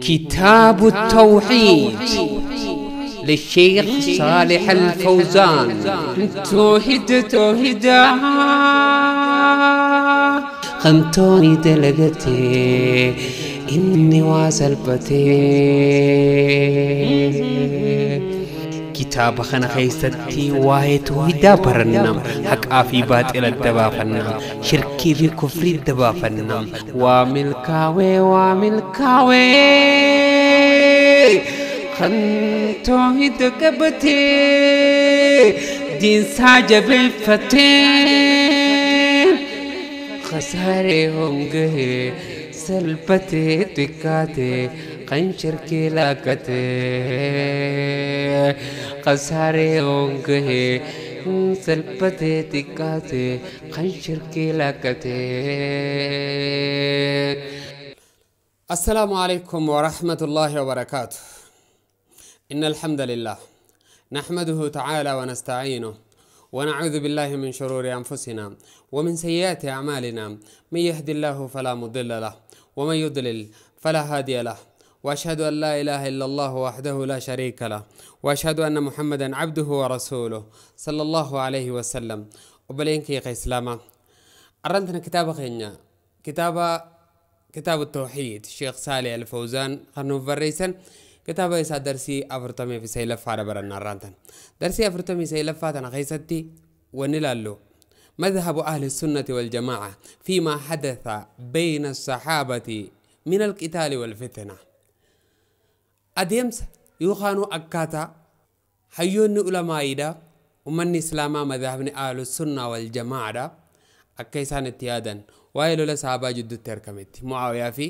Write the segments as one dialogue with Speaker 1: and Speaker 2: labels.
Speaker 1: كتاب التوحيد للشيخ صالح الفوزان توحد توحيد خمتوني دلقتي إني واسلبتي كتاب خنا خيستي واي توحيدا برنم حق آفي باطل الدبافنم شركي في كفر الدبافنم واملكاوي واملكاوي خن توحيد قبتي دين ساجب الفتين خسارهم قهي سلبتي تكاتي خنجر کیلا کتے قصاري اونگہے سلپتے تکاتے خنجر کیلا کتے السلام عليكم ورحمة الله وبركاته إن الحمد لله نحمده تعالى ونستعينه ونعوذ بالله من شرور أنفسنا ومن سيئات أعمالنا من يهد الله فلا مضل له ومن يضلل فلا هادي له واشهد ان لا اله الا الله وحده لا شريك له واشهد ان محمدا عبده ورسوله صلى الله عليه وسلم وبلين كيق اسلاما ارنتنا كتاب خينيا كتاب كتاب التوحيد الشيخ سالي الفوزان خنو فريسن كتاب يسا درسي افرتمي في سيلف على برنا ارنتن درسي افرتمي سيلف انا خيستي ونلالو مذهب أهل السنة والجماعة فيما حدث بين الصحابة من القتال والفتنة adeemsa yookaanuu akkaataa hayyoonni ulamaayiidha ummanni islaamaa madhaabni aalusunnaa wal jamaadha akka isaan itti yaadan waa'ee lola saabaa jidduutti harkametti mu'aawiyaa fi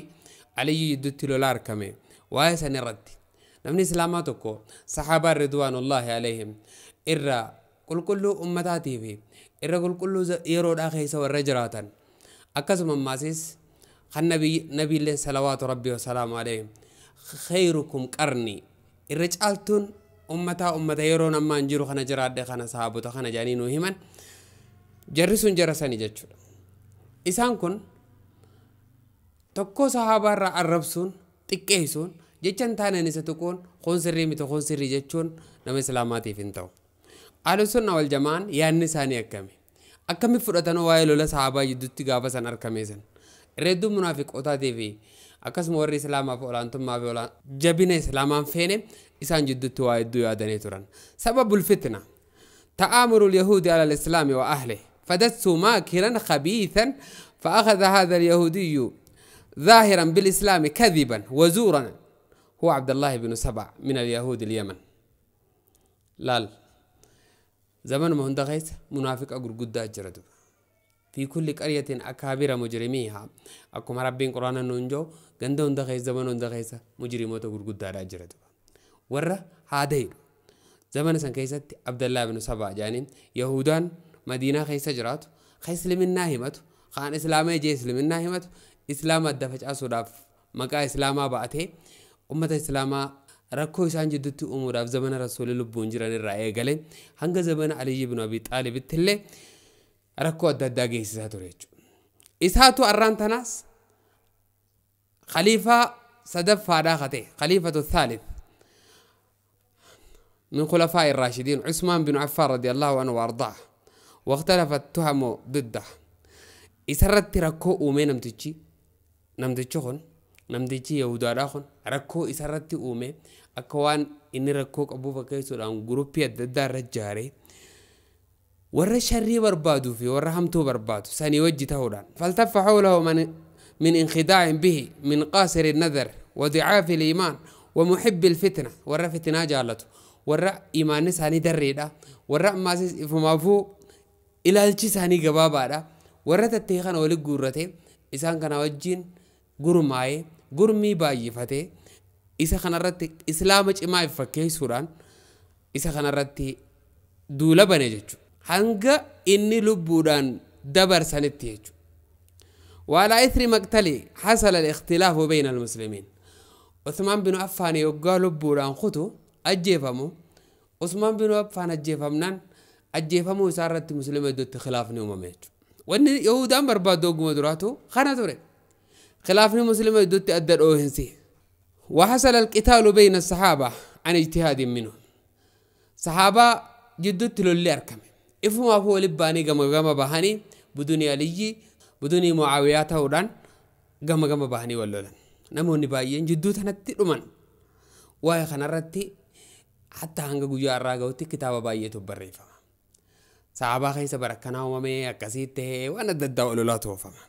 Speaker 1: aliyyi jidduutti lola harkame waa'ee san irratti namni islaamaa tokko saxaabaan ridwaanullaahi alayhim irra qulqulluu ummataatii fi irra qulqulluu yeroodhaa keessa warra jiraatan akkasuma maasis kan nabiilleen salawaatu rabbi wasalaamu alayhim خيركم قرني الرجالتون أمتا أمتا يرون أما انجرو خنا جراد خنا صحابوتا خنا جانينو همان جرسون جرساني جتشو إسان كن tokko sahaabaa irraa arrabsuun xiqqeessuun jechan taaneen isa tuquun kun sirrii miti kun sirrii jechuun nama islaamaatiif hin ta'u. Aalisunna wal jamaan yaadni isaanii akkami? Akkamitti fudhatanoo waa'ee lola sahaabaa jidduutti gaafa san argame san? Reedduun munaafiqootaatii fi akkasuma warri islaamaaf olaantummaa fi jabina islaamaan feene isaan jidduutti waa hedduu yaadanii turan. Sababul fitna ta'aamurul yahuudi ala islaami wa ahli fadatsuu maakiran khabiithan fa'akhadha haadha yahudiyyu ظاهرا بالإسلام كذبا وزورا هو عبد الله بن سبع من اليهود اليمن لال زمن ما هندغيت منافق أقول قد أجردوا في كل قرية أكابر مجرميها أكما ربين قرآن ننجو غندا هندا خيس زمن هندا خيس مجرموت غرغدا دا جرد ورا هادير زمن سن كيست عبد الله بن سبا جاني يهودان مدينة خيس جرات خيس لمن ناهمت خان إسلامي جي إسلمن ناهمت إسلام الدفج أسوداف مقا إسلاما بأته أمة إسلاما rakkoo isaan jidduutti uumuudhaaf zamana rasuula lubbuun jiran irraa eegale hanga zamana Aliyyi ibn Abii Xaalibitti illee rakkoo adda addaa geessisaa ture jechuudha. Isaatu arraan tanaas khaliifaa sadaffaadhaa kate khaliifatu thaalith من خلفاء الراشدين عثمان بن عفان رضي الله عنه وارضاه واختلفت تهم ضده إسرت ركو أومي نمتجي نمتجي خن نمتجي يهودا راخن ركو إسرت أومي أكوان إني ركو أبو بكر سودان جروبي الددار رجاري ورا شري بربادو في ورا همتو بربادو ساني وجي تهولان فالتف حوله من من انخداع به من قاصر النذر وضعاف الايمان ومحب الفتنه ورا فتنه جالته ورا ايمان ساني دريدا ورا ما فما فو الى الشي ساني جبابادا ورا تتيخان ولي غورته اسان كان وجين غورماي غورمي باي فته اسا خنرت اسلامج ما يفكي سوران اسا خنرت دوله بنجهچو hanga inni lubbuudhaan dabarsanitti jechuudha. وعلى إثر مقتلي حصل الاختلاف بين المسلمين عثمان بن عفان يقال لبوران خطو أجيفمو عثمان بن عفان أجيفمنان أجيفمو سارت مسلمة دوت خلاف نوم ميت وأن يهودا بربادو قمدراتو خانا توري خلاف مسلمة دوت أدر أوهنسي وحصل القتال بين الصحابة عن اجتهاد منهم صحابة جدوت للي أركمي ifuma koo libbaanii gama gama bahanii buduni aliyyi buduni mucaawiyaa ta'uudhaan gama gama bahanii wal lolan namoonni baay'een jidduu tanatti dhuman waa'ee kanarratti hatta hanga guyyaa irraa ga'utti kitaaba baay'eetu barreeffama. Saabaa keessa barakkanaa uumamee akkasii ta'ee waan adda addaa ol olaa toofama.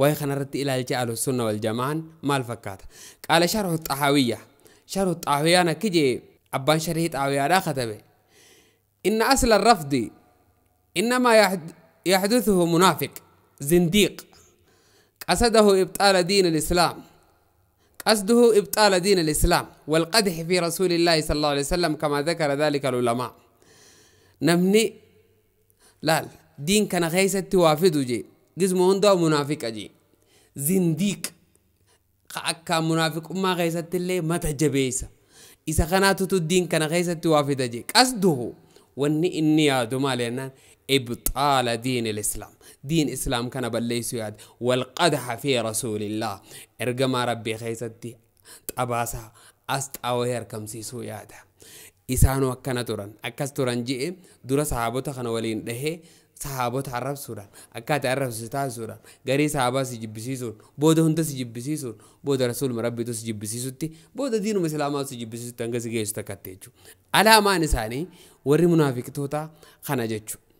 Speaker 1: Waa'ee kanarratti ilaalcha alu sunna wal jamaan maal fakkaata? Qaala sharhu xaawiyya. Sharhu xaawiyyaa nakki jee abbaan sharhii xaawiyaadhaa katabe. Inna asla rafdi إنما يحدثه منافق زنديق قصده إبطال دين الإسلام قصده إبطال دين الإسلام والقدح في رسول الله صلى الله عليه وسلم كما ذكر ذلك العلماء نمني لا دين كان غيسة توافدو جي جزم هندو منافق جي زنديق akka منافق ما غيسة اللي ما isa kanaatutu diin kana keessatti waa fida jee qasduhu wanni inni yaadu maal jennaan إبطال دين الإسلام دين إسلام كان بليس ياد والقدح في رسول الله إرقما ربي خيستي طباسا أستعوهر كم سيسو ياد إسانو أكنا توران أكس توران جئ دورا صحابوتا خنوالين دهي sahaabota arrabsuudhaan akkaataa arrabsu taasisuudhaan garii sahaabaa si jibbisiisuun booda hunda si jibbisiisuun booda rasuuluma rabbiitu si jibbisiisutti booda diinuma islaamaa si jibbisiisutti hanga si geessu takkatte jechuudha. Alaamaan isaanii warri munaafiqtootaa kana jechuudha.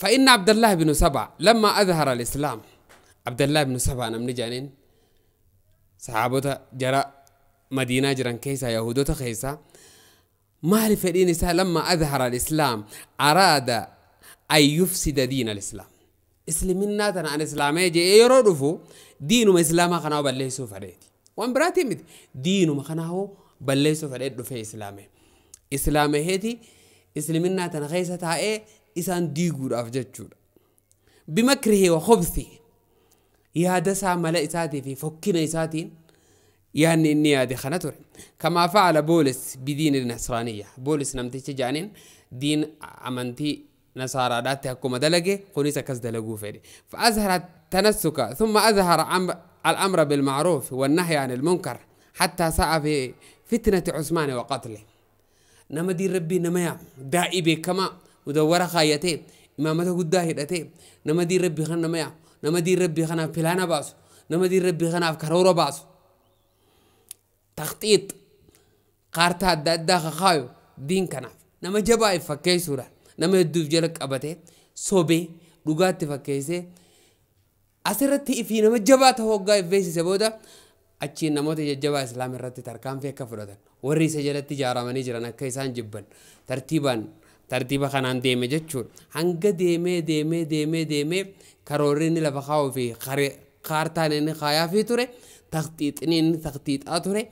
Speaker 1: فإن عبد الله بن سبع لما أظهر الإسلام عبد الله بن سبع نمني جانين صحابته جرى مدينة جران كيسا يهودة خيسا ما عرف إسا لما أظهر الإسلام أراد أن يفسد دين الإسلام إسلامنا تنا عن إسلامي جي إيه يرودفو دينو إسلاما بالله سوف عليه وان براتي مت دينو بالله سوف عليه دفع إسلامه إسلامي إسلام إسلامنا تنا خيسا تائي isaan diiguudhaaf jechuudha. Bimakrihii hobsi yaada isaa mala isaatii fi fokkina isaatiin yaadni inni yaade kana ture. Kamaa fa'aala boolis bidiin nasraaniyya. Boolis namtichi jaaniin diin amantii nasaaraadhaatti akkuma dalage kunis akkas dalaguu fedhe. فأظهر التنسك ثم أظهر الأمر بالمعروف والنهي عن المنكر حتى سعى في فتنة عثمان وقتله. نما دي ربي نما دائبي كما ودورة خايتي إمامته قداه هدتي نما دي ربي خنا ميا نما دي ربي خنا فلانا باسو نما دي ربي خنا كرورة باسو تخطيط قارتا دادا خايو دين كنا نما جبا يفكي سورة نما يدوف جلك أبته صوبي لغات تفكي سي أسرتي في نما جبا تهوغا يفيسي سبودا achiin namoota jajjabaa islaam irratti tarkaanfii akka fudhatan warri وريس jalatti ijaaramanii مني akka كيسان جبن ترتيبان ترتيبا خانان ديمة جتشور هنگا ديمة ديمة ديمة ديمة كارورين لفا خاو في خارتان اني خايا في توري تغطيت اني اني تغطيت آتوري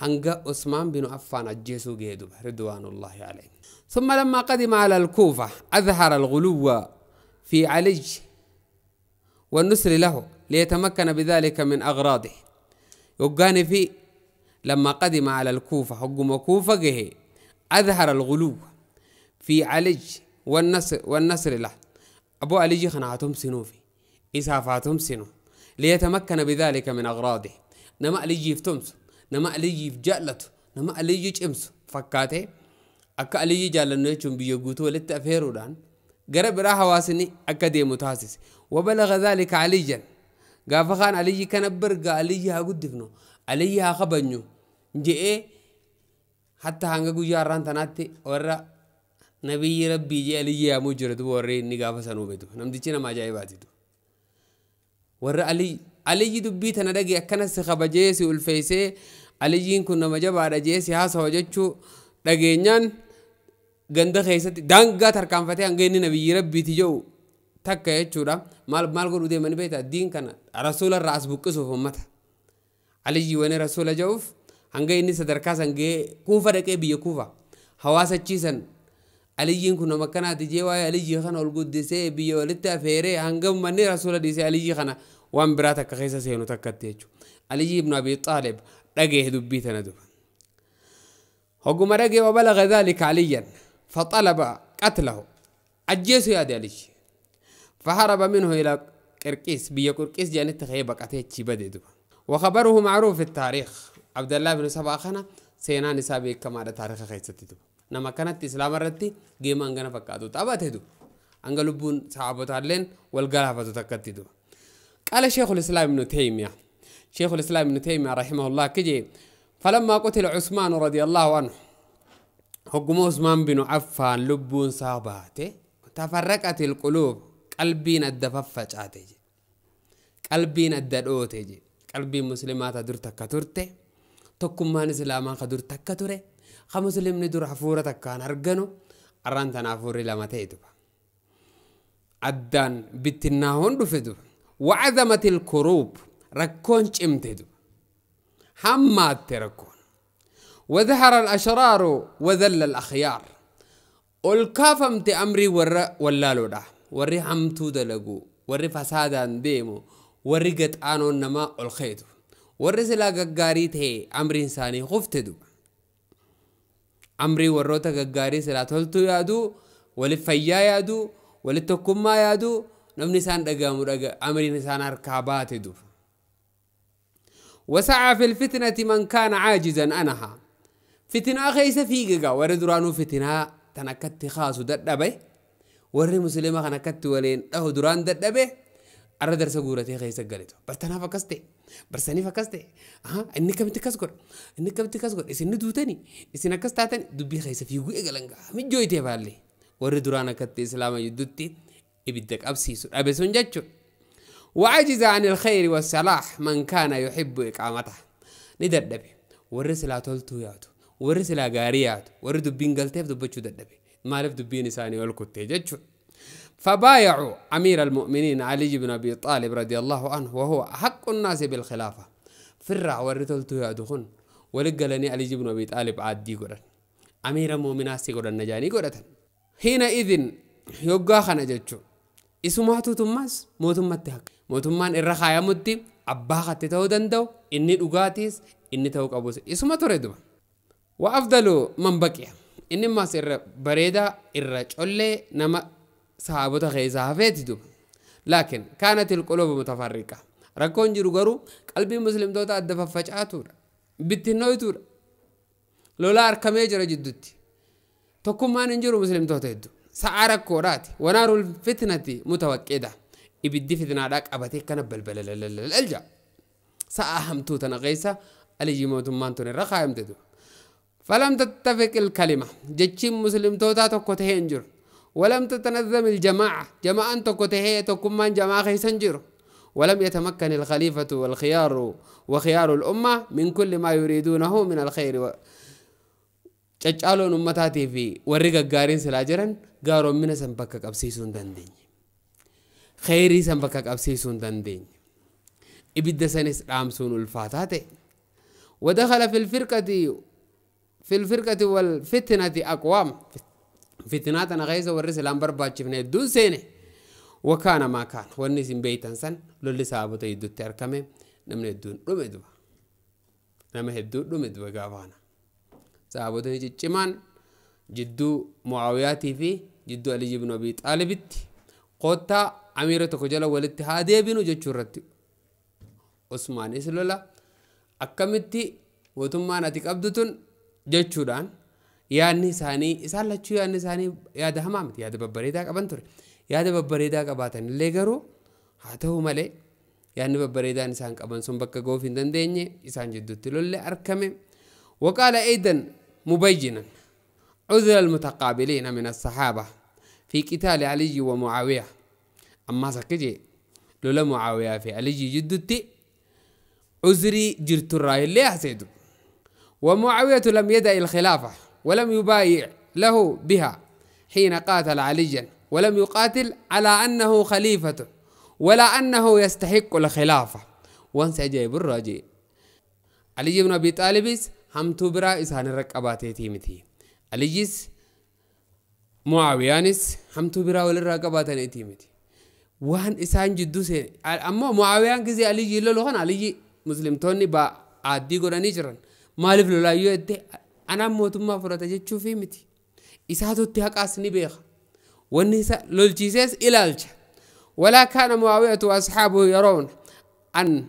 Speaker 1: هنگا عثمان بن عفان الجيسو جيدو رضوان الله عليه ثم لما قدم على الكوفة أظهر الغلو في علج والنسر له ليتمكن بذلك من أغراضه يقان في لما قدم على الكوفة حكم كوفة جهي أظهر الغلو في علج والنصر والنصر له أبو علي خناتهم سنو في إسافاتهم سنو ليتمكن بذلك من أغراضه نما علي يفتمس نما علي يفجألته نما علي يجمس فكاته أك علي جالنو يجون بيجوتو للتأفيرو دان قرب راح واسني أكا ديمو تاسس وبلغ ذلك عليا قاف خان علي كنبر قا علي هاقدفنو علي هاخبنو جئ حتى هنگا جاران تناتي ورّا نبي ربي جي علي يا مجرد وري نقاف سنوبتو نمديشنا ما جاي باتتو ور علي علي دبي تندقي أكنا سخب جيسي والفيسي علي كنا مجاب على جيسي هاسا وجتشو دقينيان ganda keessatti daangaa tarkaanfatee hanga inni nabiyyi rabbiiti jedhu takka jechuudha maal maal godhu deemanii beektaa diin kana rasuula irraa as buqqisuuf uummata aliyyi wani rasuula jedhuuf hanga inni sadarkaa sangee kuufa dhaqee biyya kuufa hawaasa achiisan عليين كنا مكانا تجيوا علي خنا الجود سي بيو لتا فيري هنجم مني رسول دي سي علي خنا وان براتك كخيسة سينو تكتيجو علي ابن ابي طالب رجه دبي تندب هجم رجه وبلغ ذلك عليا فطلب قتله أجلس يا دليش فهرب منه إلى كركيس بيا قرقيس جانت خيبة قتيتشي بددو وخبره معروف في التاريخ عبد الله بن سبا خنا سينان سابي كما تاريخ خيستدو نمكنت إسلام رتي جيم أنغنا فكادو تاباته دو أنغلوبون صحابو لين والغالا فتو تكتي دو قال شيخ الإسلام ابن تيمية شيخ الإسلام ابن تيمية رحمه الله كجي فلما قتل عثمان رضي الله عنه حكم عثمان بن عفان لبون صحاباته تفرقت القلوب قلبين الدففج آتي قلبين الدلو تجي قلبين مسلمات درتك ترتي تكمان إسلامان قدرتك ترتي Ka musliimni dura hafuura takkaan arganu arraan tana hafuurri lama ta'e duba. Addaan bittinnaahoon dhufe duba. Wacdamatil kuruub rakkoon cimte duba. Hammaatte rakkoon. وظهر الأشرار وذل الأخيار الكافمت أمري ورّا ولالو دا ورّي همتو دلقو ورّي فسادان ديمو ورّي قطعانو نما الخيتو ورّي سلاغ قاريت هي أمر إنساني خفت دو amrii warroota gaggaarii silaa toltuu yaaduu walit fayyaa yaaduu walit tokkummaa yaaduu namni isaan dhagahamu amriin isaan harkaa baate dur. وسعى في الفتنة من كان عاجزا أنها فتنة خيس فيقا وردرانو فتنة تنكت خاص دبه ور مسلمة تنكت ولين أهو دران دبه arra darsa guuratee keessa galetu bartanaaf akkas ta'e barsaniif akkas ta'e inni kamitti akkas godha inni kamitti akkas godha isin ni duutani isin akkas taatan dubbii keessa fiiguu eegalan gaafa mijooyitee baalle warri duraan akka ta'e islaama jidduutti ibidda qabsiisu dhabe sun jechuudha. وعجز عن الخير والصلاح من كان يحب إقامته ندربي ورس لا تلتو ياتو ورس لا غاريات ورد بين قلتيف دبتشو ددبي ما لف دبين إساني والكتة جتشو فبايعوا أمير المؤمنين علي بن أبي طالب رضي الله عنه وهو حق الناس بالخلافة فرع ورثلت يا ولقى ولقلني علي بن أبي طالب عادي قرن أمير المؤمنين سيقرن نجاني قرن حينئذ يقا خنججو اسماتو تماس موتم متحق موتمان الرخايا متي أباها تتو دندو إني الأغاتيس إني تو أبوس اسمه ردو وأفضل من بقي إني ما سر بريدا أولي نما سابوتا خيزا فيتدو لكن كانت القلوب متفرقة ركون جرو قرو قلبي مسلم دوتا الدفا فجعاتور بتنوي تور لولا أركمي جرى جدوتي توكو ما ننجرو مسلم دوتا يدو سعارة كورات ونار الفتنة متوكدة إبدي فتنة لك أبتيك كان بلبلللللللجا سأهم توتا نغيسا ألي جيموت مانتوني رخا يمتدو فلم تتفق الكلمة جتشي مسلم توتا توكو تهي ولم تتنظم الجماعة جماعة تكتهي تكمان جماعة خيسنجر ولم يتمكن الخليفة والخيار وخيار الأمة من كل ما يريدونه من الخير و... تجعلون أمتاتي في ورقة قارين سلاجرا قارون من سنبكك أبسيسون دندين خيري سنبكك أبسيسون دندين إبدا سنس رامسون الفاتاتي ودخل في الفرقة في الفرقة والفتنة أقوام في فتنة أنا غيزة ورس الأمبر باتشفنا دون سنة وكان ما كان ونسين بيت إنسان للي سابته يدو تركمه نمن دون رمدوا نمن هدو رمدوا جابانا سابته يجي كمان جدو معاوياتي في جدو علي بن أبي طالب قوتا أميرة كجلا والاتحاد بينو جتشرت عثمان إسلولا أكملتي وتمان أتك أبدتون جتشران يا نساني سالا شو يا نساني يا دهمام يا دبا بريدا كابنتر يا دبا بريدا كاباتن لجرو هاتو مالي يا نبا بريدا نسان كابنسون بكا غوفين دنديني يسان جدو تلولي اركامي وقال ايضا مبينا عذر المتقابلين من الصحابه في قتال علي ومعاويه اما سكجي لولا معاويه في علي جدتي عذري جرت الراي اللي احسيتو ومعاويه لم يدعي الخلافه ولم يبايع له بها حين قاتل عليا ولم يقاتل على أنه خليفته ولا أنه يستحق الخلافة وانس أجيب الراجي علي بن أبي طالب هم تبرا إسان الرقباتي تيمتي عليس معاويانس هم تبرا وللرقباتي تيمتي وان إسان جدو سين أما معاويان كزي علي لولو خان علي توني با عادي قراني جران مالف لولا يؤدي anaan mootummaa fudhata متي. miti. Isaatutti haqaas ni beeka. Wanni isa lolchiisees ilaalcha. ولا كان معاوية وأصحابه يرون أن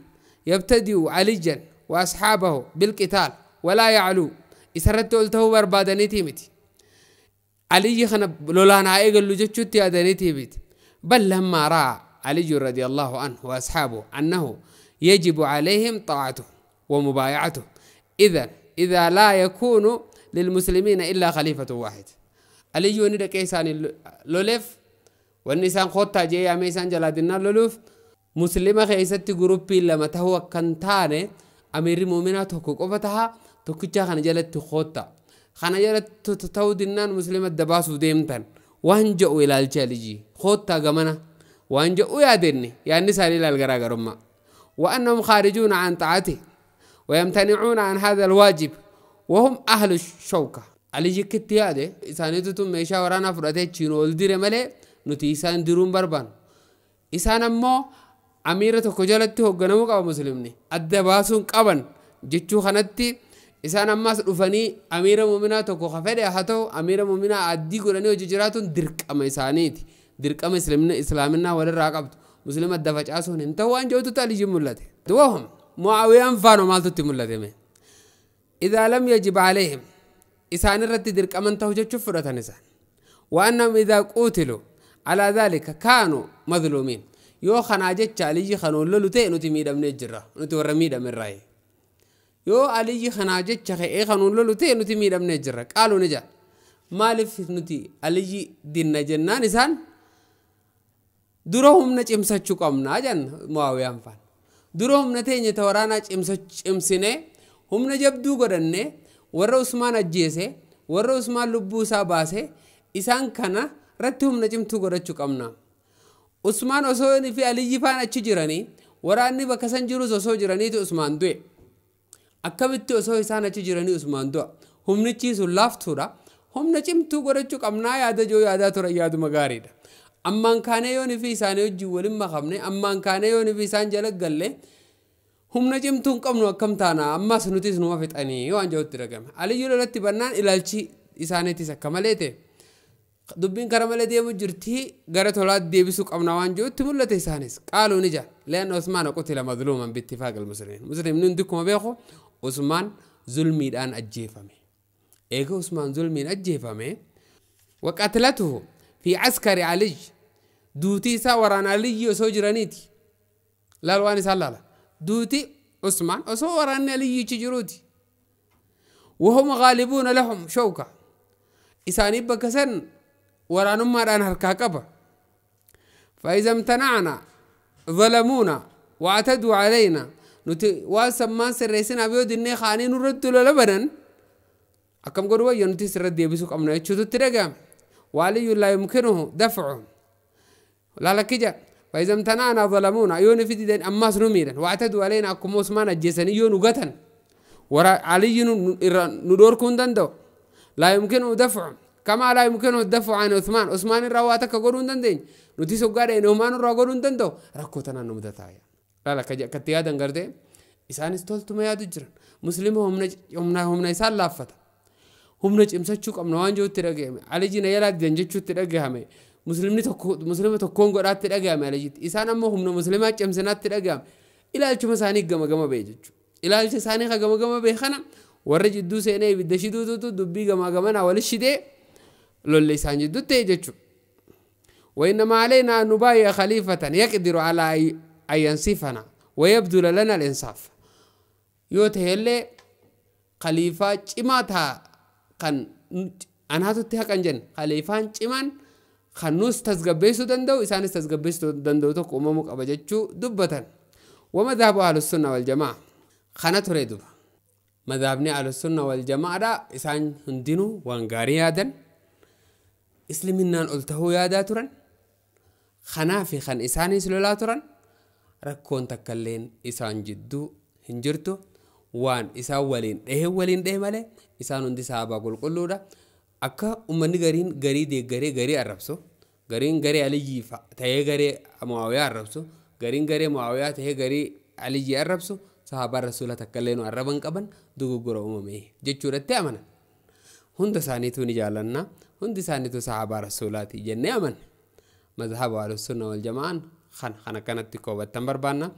Speaker 1: يبتدوا عليا وأصحابه بالقتال ولا يعلو إسرت قلته بربادني تيمتي علي خنا لولانا إيجل لجتشتي أدني تيمتي بل لما رأى علي رضي الله عنه وأصحابه أنه يجب عليهم طاعته ومبايعته إذا إذا لا يكون للمسلمين إلا خليفة واحد أليو ندا كيسان لولف والنسان خوتا جي ميسان جلادنا لولف مسلمة خيسات جروبي لما تهوى كنتاني أمير مؤمنات حقوق وفتها تكتشا خان جلت خوتا خان جلت تتودنان مسلمة دباسو ديمتن وان جاءوا إلى الجالجي خوتا غمنا وانجو جاءوا يا دني يعني سالي للغراغرما وأنهم خارجون عن طاعته ويمتنعون عن هذا الواجب وهم أهل الشوكة علي جكت إساني تتم ميشا ورانا فراتي تشينو الدير ملي نتي إسان ديرون بربان إسان أمو أميرة كجالتي هوغنمو قابا مسلمني أدباسون قابن جتشو خانتي إسان أماس سلوفاني أميرة مؤمنة توكو خفالي هاتو أميرة مؤمنة أدي قراني وججراتون درك أما إسانيتي درك أما إسلامنا إسلامنا ولا راقبت مسلمة دفاج آسون انتوان جوتو تالي جمولاتي دوهم معاوية أنفانو مالتو تمولتهم إذا لم يجب عليهم إسان الرد درك أمن تهجد شفرة نسان وأنهم إذا قوتلوا على ذلك كانوا مظلومين yoo kanaa jecha aliyyi kan ollolu ta'e nuti miidhamnee jirra nuti warra miidhamen raa'e yoo aliyyi kanaa jecha ka'ee kan ollolu ta'e nuti miidhamnee jirra qaaluun ija maaliif nuti aliyyi dinna jennaan isaan dura humna cimsachuu qabnaa jan muwaawiyaan faan duro humna teenya ta waraanaa cimsinee humna jabduu godhannee warra Usmaan ajjeese warra Usmaan lubbuu isaa baase isaan kana irratti humna cimtuu godhachuu qabna. Usmaan osoo fi Aliyyi faan achi jiranii waraanni bakka san jirus osoo jiraniitu Usmaan du'e. Akkamitti osoo isaan achi jiranii Usmaan du'a. Humnichi sun laaftuudha. Humna cimtuu godhachuu qabnaa yaada joo yaadaa turan yaaduma gaariidha. أما كان يوني في سان يجي ولما خمني أما كان يوني في سان جلق قال لي هم نجم تنقم نو كم تانا أما سنوتي سنوما في تاني وان جوت رقم علي يلو لتي بنان إلالشي إسانيتي سكمليتي دبين كرمالة ديمو جرتي غرة تولاد ديبسو قمنا وان جوت ملت إسانيس قالوا نجا لأن عثمان قتل مظلوما باتفاق المسلمين مسلم نندكم بيخو عثمان ظلمي الآن أجيفمي إيكو عثمان ظلمي أجيفمي وقتلته في عسكر علي دوتي سا وران علي يسوج جرانيتي لا الواني الله دوتي عثمان وسو وران علي يتجرودي وهم غالبون لهم شوكة إساني بكسن وران مران هركاكبا فإذا امتنعنا ظلمونا واعتدوا علينا نتي سر رئيسنا بيود إني خاني نرد لبنان أكم قروا ينتي سرد يبسوك أمنا يتشوتو ترقام ولي لا يمكنه دفعه لا لكجا فإذا امتنعنا ظلمونا يون في دين أماس نميرا واعتدوا علينا أكموس ما نجسني يون قتن ورا علي ندور كندندو لا يمكنه دفعه كما لا يمكنه الدفع عن عثمان عثمان رواتك قرون دندين نتي سوغاري نومان را قرون دندو ركوتنا نمدتايا لا لا كجا كتيادن غردي إسانس تولتو ما يادجرن مسلمهم نج يومنا هم نيسان لافتا همنا جمسچو كم نوانجو ترجعه على جينا يلا دينجتشو ترجعه مي مسلمين تك مسلمة تكون قرأت ترجعه مي على جيت إنسان أمه همنا مسلمة جمسنات ترجعه إلى ألف مساني جمع جمع بيجتش إلى ألف مساني خا جمع جمع بيخنا ورجع دو سنة بدش دو دو دو دبي جمع جمع أنا ولا شيء ده لولا إنسان جد دو تيجتش وإنما علينا نبايع خليفة يقدر على أي أنصفنا ويبذل لنا الإنصاف يوتهل خليفة إما kan anaatutti haqan jenna kaleefaan cimaan kan nus tasgabbeessuu danda'u isaanis tasgabbeessuu danda'u tokko uumamuu qaba jechuu dubbatan. Wama dhaabu alusunna wal jamaa kana ture duba. Madhaabni alusunna wal jamaadha isaan hundinuu waan gaarii yaadan isliminnaan ol tahuu yaadaa turan kanaa fi kan isaaniis lolaa turan rakkoon takka illeen isaan jidduu hin jirtu. waan isaan waliin dhahee waliin dhahe malee isaan hundi sahabaa qulqulluudha. Akka uummanni gariin garii deeggaree garii arrabsu gariin garee alijii ta'ee garee mu'aawiyaa arrabsu gariin garee mu'aawiyaa ta'ee garii alijii arrabsu sahabaa rasuula takkallee nu arraban qaban dogoggora uumame jechuudhatti amanan. Hunda isaaniituu ni jaalanna hundi isaaniituu sahabaa rasuulaati jennee amanna. Mazhaba wal sunna wal jama'aan kan akkanatti qoobattan barbaanna.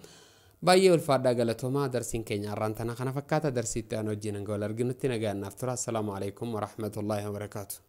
Speaker 1: baay'ee ulfaadhaa galatooma darsiin keenya har'aan tana kana fakkaata darsiitti aan wajjin hanga wal arginutti nagaa innaaf tura assalaamu alaikum warahmatullaahi wabarakaatu